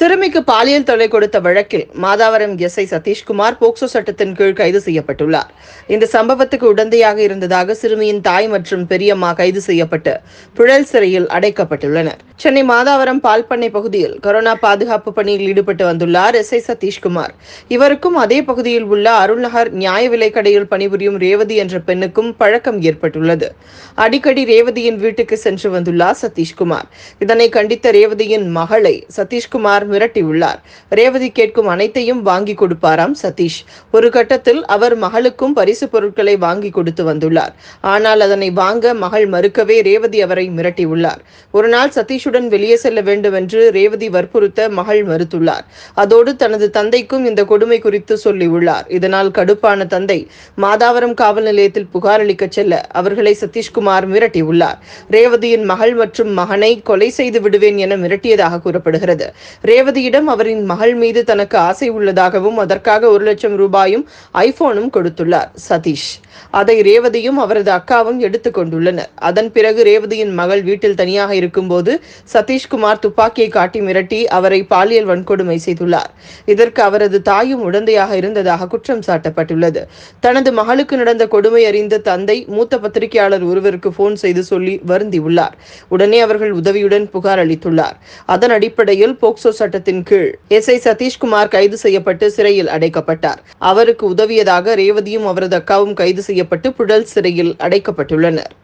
சிறுமிக்கு பாலியல் தொல்லை கொடுத்த வழக்கில் Madhavaram S I Satishkumar POCSO சட்டத்தின் கீழ் கைது செய்யப்பட்டுள்ளார் இந்த சம்பவத்துக்கு உடந்தையாக இருந்ததாக சிறுமியின் தாய் மற்றும் பெரியம்மா கைது செய்யப்பட்டு புழல் சிறையில் அடைக்கப்பட்டுள்ளனர் சென்னை மாதாவரம் பால் பண்ணை பகுதியில் கொரோனா பாதுகாப்பு பணியில் ஈடுபட்டு வந்துள்ளார் எஸ் ஐ சதீஷ்குமார் இவருக்கும் அதே பகுதியில் உள்ள அருள்நகர் நியாய விலை கடையில் பணிபுரியும் ரேவதி என்ற பெண்ணுக்கும் பழக்கம் ஏற்பட்டுள்ளது அடிக்கடி ரேவதியின் வீட்டுக்கு சென்று வந்துள்ளார் சதீஷ்குமார் இதனை கண்டித்த ரேவதியின் மகளை சதீஷ்குமார் மிரட்டியுள்ளார் ரேவதி கேட்கும் அனைத்தையும் வாங்கி கொடுப்பாராம் சதீஷ் ஒரு கட்டத்தில் அவர் மகளுக்கும் பரிசு பொருட்களை வாங்கி கொடுத்து வந்துள்ளார் ஆனால் அதனை வாங்க மகள் மறுக்கவே ரேவதி அவரை மிரட்டியுள்ளார் ஒருநாள் சதீஷ் பேச்சுடன் வெளியே செல்ல வேண்டும் என்று ரேவதி வற்புறுத்த மகள் மறுத்துள்ளார் அதோடு தனது தந்தைக்கும் இந்த கொடுமை குறித்து சொல்லியுள்ளார் இதனால் கடுப்பான தந்தை மாதாவரம் காவல் நிலையத்தில் புகார் அளிக்க செல்ல அவர்களை சதீஷ்குமார் மிரட்டியுள்ளார் ரேவதியின் மகள் மற்றும் மகனை கொலை செய்து விடுவேன் என மிரட்டியதாக கூறப்படுகிறது ரேவதியிடம் அவரின் மகள் மீது தனக்கு ஆசை உள்ளதாகவும் அதற்காக ஒரு லட்சம் ரூபாயும் ஐபோனும் கொடுத்துள்ளார் சதீஷ் அதை ரேவதியும் அவரது அக்காவும் எடுத்துக்கொண்டுள்ளனர் அதன் பிறகு ரேவதியின் மகள் வீட்டில் தனியாக இருக்கும்போது சதீஷ்குமார் துப்பாக்கியை காட்டி மிரட்டி அவரை பாலியல் வன்கொடுமை செய்துள்ளார் இதற்கு அவரது தாயும் உடந்தையாக இருந்ததாக குற்றம் சாட்டப்பட்டுள்ளது தனது மகளுக்கு நடந்த கொடுமை அறிந்த தந்தை மூத்த பத்திரிகையாளர் ஒருவருக்கு போன் செய்து சொல்லி வருந்தியுள்ளார் உடனே அவர்கள் உதவியுடன் புகார் அளித்துள்ளார் அதன் அடிப்படையில் போக்சோ சட்டத்தின் கீழ் எஸ் ஐ சதீஷ்குமார் கைது செய்யப்பட்டு சிறையில் அடைக்கப்பட்டார் அவருக்கு உதவியதாக ரேவதியும் அவரது அக்காவும் கைது செய்யப்பட்டு புழல் சிறையில் அடைக்கப்பட்டுள்ளனர்